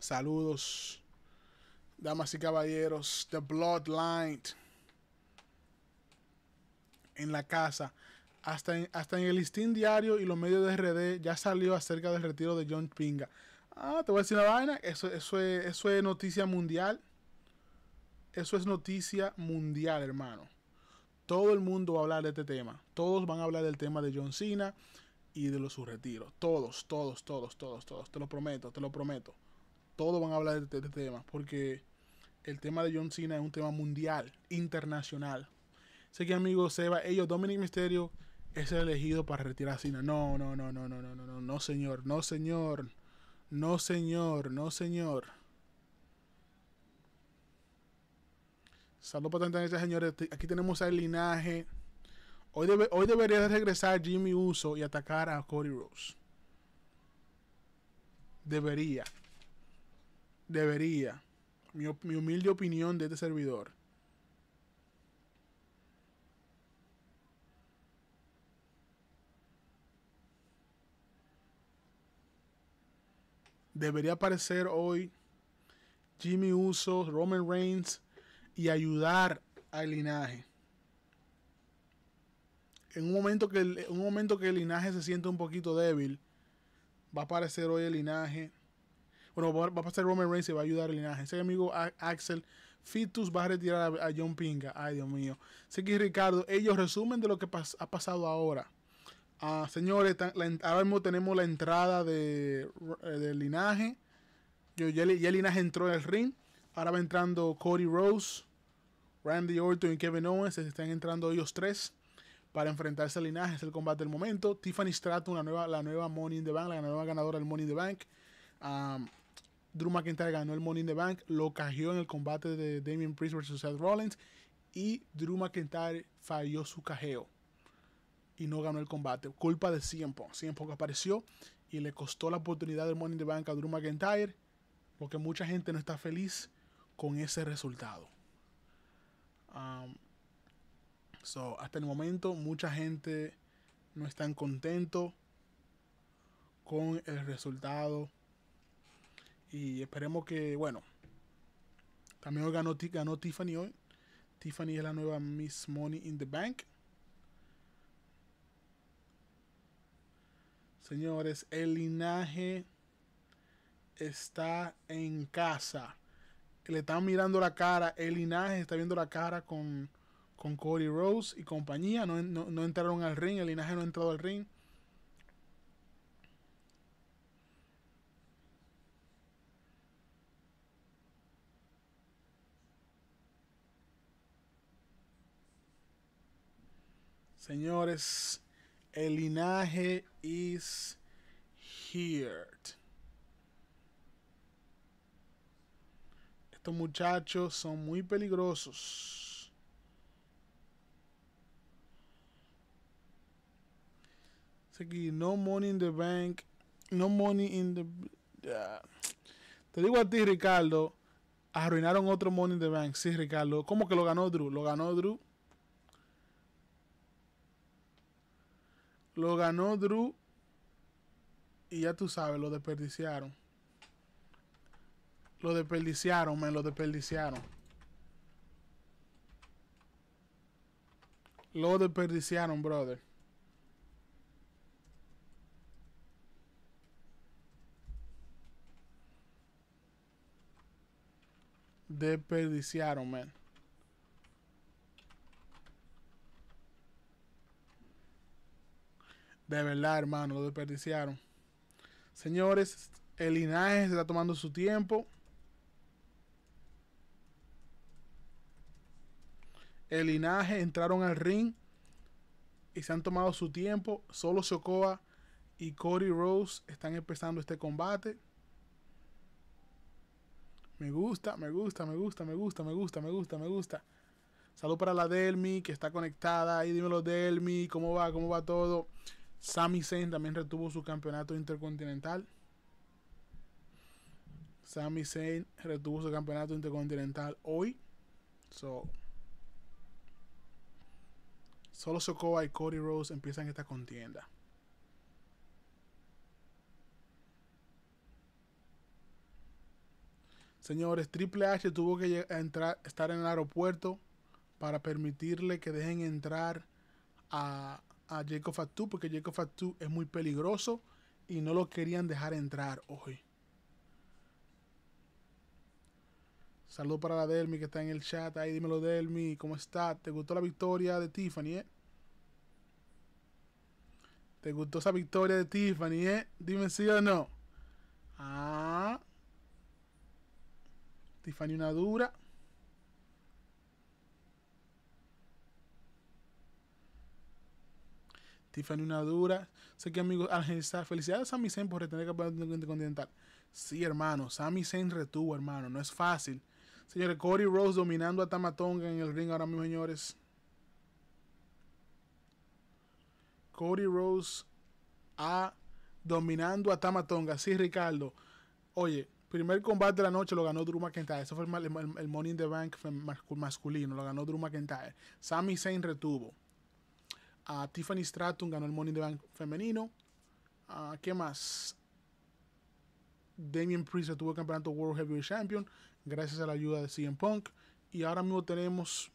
Saludos. Damas y caballeros, The Bloodline. En la casa. Hasta en, hasta en el listín diario y los medios de RD ya salió acerca del retiro de John Pinga. Ah, te voy a decir una vaina. Eso, es, noticia mundial. Eso es noticia mundial, hermano. Todo el mundo va a hablar de este tema. Todos van a hablar del tema de John Cena y de su retiro Todos, todos, todos, todos, todos. Te lo prometo, te lo prometo todos van a hablar este, de este tema, porque el tema de John Cena es un tema mundial, internacional. Sé que amigos, Seba, ellos, Dominic Misterio, es el elegido para retirar a Cena. No, no, no, no, no, no, no, no, no, señor, no, señor, no, señor, no, señor. Saludos para tantas señores. Aquí tenemos al linaje. Hoy, hoy debería regresar Jimmy Uso y atacar a Cody Rose. Debería debería, mi, humilde opinión de este servidor, debería aparecer hoy Jimmy Uso, Roman Reigns y ayudar al linaje. En un momento que un momento que el linaje se siente un poquito débil, va a aparecer hoy el linaje bueno, va, a pasar Roman Reigns y va a ayudar el linaje. Ese amigo Axel Fitus va a retirar a, John Pinga. Ay, Dios mío. Así Ricardo, ellos resumen de lo que ha pasado ahora. Ah, señores, ahora mismo tenemos la entrada eh, Del linaje. ya, el linaje entró en el ring. Ahora va entrando Cody Rose, Randy Orton y Kevin Owens. están entrando ellos tres para enfrentarse al linaje. Es el combate del momento. Tiffany Stratton, la nueva, la nueva Money in the Bank, la nueva ganadora del Money in the Bank. Drew McIntyre ganó el Money in the Bank, lo cajó en el combate de Damien Priest versus Seth Rollins y Drew McIntyre falló su cajeo y no ganó el combate. Culpa de CM Punk. CM apareció y le costó la oportunidad del Money in the Bank a Drew McIntyre porque mucha gente no está feliz con ese resultado. Um, hasta el momento mucha gente no está contento con el resultado y esperemos que, bueno, también hoy ganó, ganó Tiffany hoy. Tiffany es la nueva Miss Money in the Bank. Señores, el linaje está en casa. Le están mirando la cara. El linaje está viendo la cara con, con Cody Rose y compañía. No, no entraron al ring. El linaje no ha entrado al ring. Señores, el linaje is here. Estos muchachos son muy peligrosos. no money in the bank. No money in the... Ah. Te digo a ti, Ricardo. Arruinaron otro money in the bank. Sí, Ricardo. ¿Cómo que lo ganó Drew? Lo ganó Drew. Lo ganó Drew y ya tú sabes, lo desperdiciaron. Lo desperdiciaron, me lo desperdiciaron. Lo desperdiciaron, brother. Desperdiciaron, man. De verdad, hermano, lo desperdiciaron. Señores, el linaje se está tomando su tiempo. El linaje entraron al ring y se han tomado su tiempo. Solo Sokoa y Cody Rose están empezando este combate. Me gusta, me gusta, me gusta, me gusta, me gusta, me gusta, me gusta. Salud para la Delmi que está conectada. Ahí dímelo, Delmi, ¿cómo va? ¿Cómo va todo? Sami Zayn también retuvo su campeonato intercontinental. Sami Zayn retuvo su campeonato intercontinental hoy. solo Sokoa y Cody Rose empiezan esta contienda. Señores, Triple H tuvo que entrar, estar en el aeropuerto para permitirle que dejen entrar a a Jacob Fatu porque Jacob Fatu es muy peligroso y no lo querían dejar entrar hoy. Saludos para la Delmi que está en el chat. Ahí dímelo, Delmi, ¿cómo está? ¿Te gustó la victoria de Tiffany, eh? ¿Te gustó esa victoria de Tiffany, eh? Dime sí o no. Ah. Tiffany una dura. Tiffany una dura. Sé que amigos, ah, felicidades a Sami Zayn por retener el campeonato intercontinental. Sí, hermano, Sami Zayn retuvo, hermano, no es fácil. Señores, Cody Rose dominando a Tamatonga en el ring ahora mismo, señores. Cody Rose a ah, dominando a Tamatonga. Sí, Ricardo. Oye, primer combate de la noche lo ganó Drew McIntyre. Eso fue el, el, Money in the Bank masculino. Lo ganó Drew McIntyre. Sami Zayn retuvo. A Tiffany Stratton ganó el Money in the Bank femenino. Ah, ¿Qué más? Damien Priest tuvo el campeonato World Heavyweight Champion gracias a la ayuda de CM Punk. Y ahora mismo tenemos